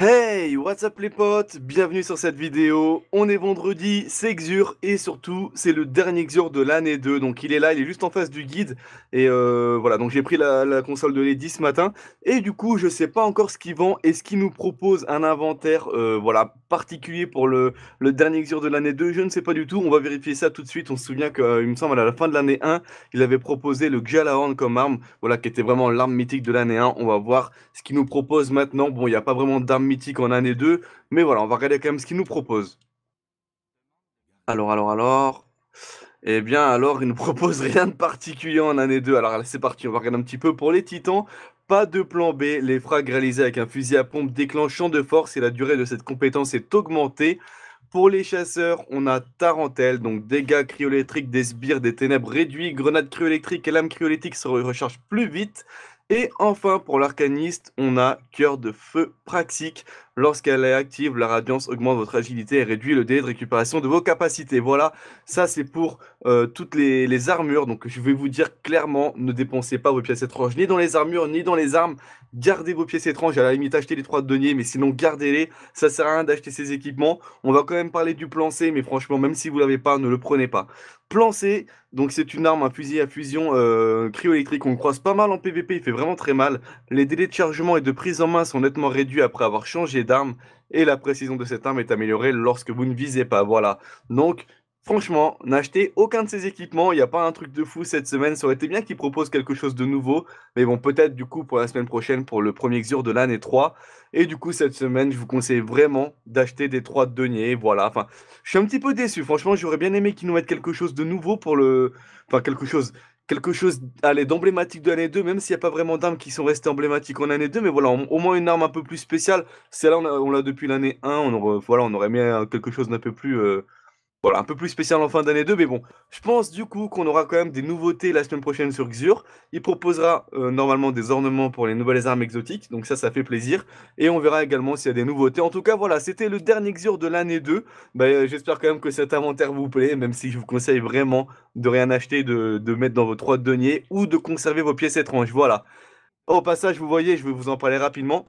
Hey, what's up les potes Bienvenue sur cette vidéo. On est vendredi, c'est Xur et surtout c'est le dernier Xur de l'année 2. Donc il est là, il est juste en face du guide. Et euh, voilà, donc j'ai pris la, console de l'EDI ce matin. Et du coup, je sais pas encore ce qu'il vend et ce qu'il nous propose un inventaire euh, voilà, particulier pour le, le dernier Xur de l'année 2. Je ne sais pas du tout, on va vérifier ça tout de suite. On se souvient qu'il euh, me semble à la fin de l'année 1, il avait proposé le Gjalahorn comme arme. Voilà, qui était vraiment l'arme mythique de l'année 1. On va voir ce qu'il nous propose maintenant. Bon, il n'y a pas vraiment d'arme mythique en année 2. Mais voilà, on va regarder quand même ce qu'il nous propose. Alors, alors, alors. Eh bien, alors, il ne propose rien de particulier en année 2. Alors, c'est parti, on va regarder un petit peu pour les Titans. Pas de plan B, les frags réalisés avec un fusil à pompe déclenchant de force et la durée de cette compétence est augmentée. Pour les chasseurs, on a tarantelle donc dégâts cryoélectriques des sbires des ténèbres réduits, grenades cryoélectriques et lames cryoélectriques se rechargent plus vite. Et enfin, pour l'arcaniste, on a Cœur de Feu Praxique. Lorsqu'elle est active, la radiance augmente votre agilité et réduit le délai de récupération de vos capacités. Voilà, ça c'est pour euh, toutes les, armures. Donc je vais vous dire clairement, ne dépensez pas vos pièces étranges, ni dans les armures, ni dans les armes. Gardez vos pièces étranges, à la limite achetez les trois deniers, mais sinon gardez-les. Ça sert à rien d'acheter ces équipements. On va quand même parler du plan C, mais franchement, même si vous l'avez pas, ne le prenez pas. Plan C, donc c'est une arme, un fusil à fusion euh, cryoélectrique. On croise pas mal en PVP, il fait vraiment très mal. Les délais de chargement et de prise en main sont nettement réduits après avoir changé et la précision de cette arme est améliorée lorsque vous ne visez pas. Voilà. Donc, Franchement, n'achetez aucun de ces équipements, il n'y a pas un truc de fou cette semaine, ça aurait été bien qu'ils proposent quelque chose de nouveau, mais bon, peut-être du coup pour la semaine prochaine, pour le premier Xur de l'année 3. Et du coup, cette semaine, je vous conseille vraiment d'acheter des trois deniers, voilà. Enfin, je suis un petit peu déçu, franchement, j'aurais bien aimé qu'ils nous mettent quelque chose de nouveau pour le. Enfin, quelque chose quelque chose d'emblématique de l'année 2, même s'il n'y a pas vraiment d'armes qui sont restées emblématiques en année 2, mais voilà, au moins une arme un peu plus spéciale. Celle-là, on l'a depuis l'année 1, on aurait, voilà, on aurait mis euh, quelque chose d'un peu plus, euh, voilà, un peu plus spécial en fin d'année 2, mais bon, je pense du coup qu'on aura quand même des nouveautés la semaine prochaine sur Xur. Il proposera euh, normalement des ornements pour les nouvelles armes exotiques, donc ça, ça fait plaisir. Et on verra également s'il y a des nouveautés. En tout cas, voilà, c'était le dernier Xur de l'année 2. Bah, euh, j'espère quand même que cet inventaire vous plaît, même si je vous conseille vraiment de rien acheter, de, de mettre dans vos trois deniers ou de conserver vos pièces étranges. Voilà. Au passage, vous voyez, je vais vous en parler rapidement.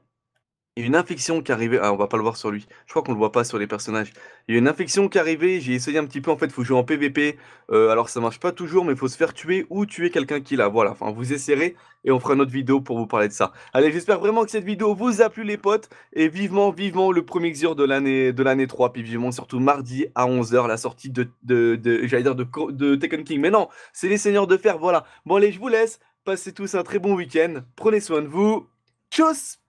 Il y a une infection qui est arrivée. Ah, on va pas le voir sur lui. Je crois qu'on le voit pas sur les personnages. Il y a une infection qui est J'ai essayé un petit peu. En fait, faut jouer en PVP. Euh, alors, ça marche pas toujours, mais il faut se faire tuer ou tuer quelqu'un qui l'a. Voilà. Enfin, vous essayerez et on fera une autre vidéo pour vous parler de ça. Allez, j'espère vraiment que cette vidéo vous a plu, les potes. Et vivement, vivement le premier Xur de l'année de l'année 3. Puis vivement, surtout mardi à 11h, la sortie de, de, j'allais dire de, de Tekken King. Mais non, c'est les Seigneurs de Fer. Voilà. Bon, allez, je vous laisse. Passez tous un très bon week-end. Prenez soin de vous. Tchuss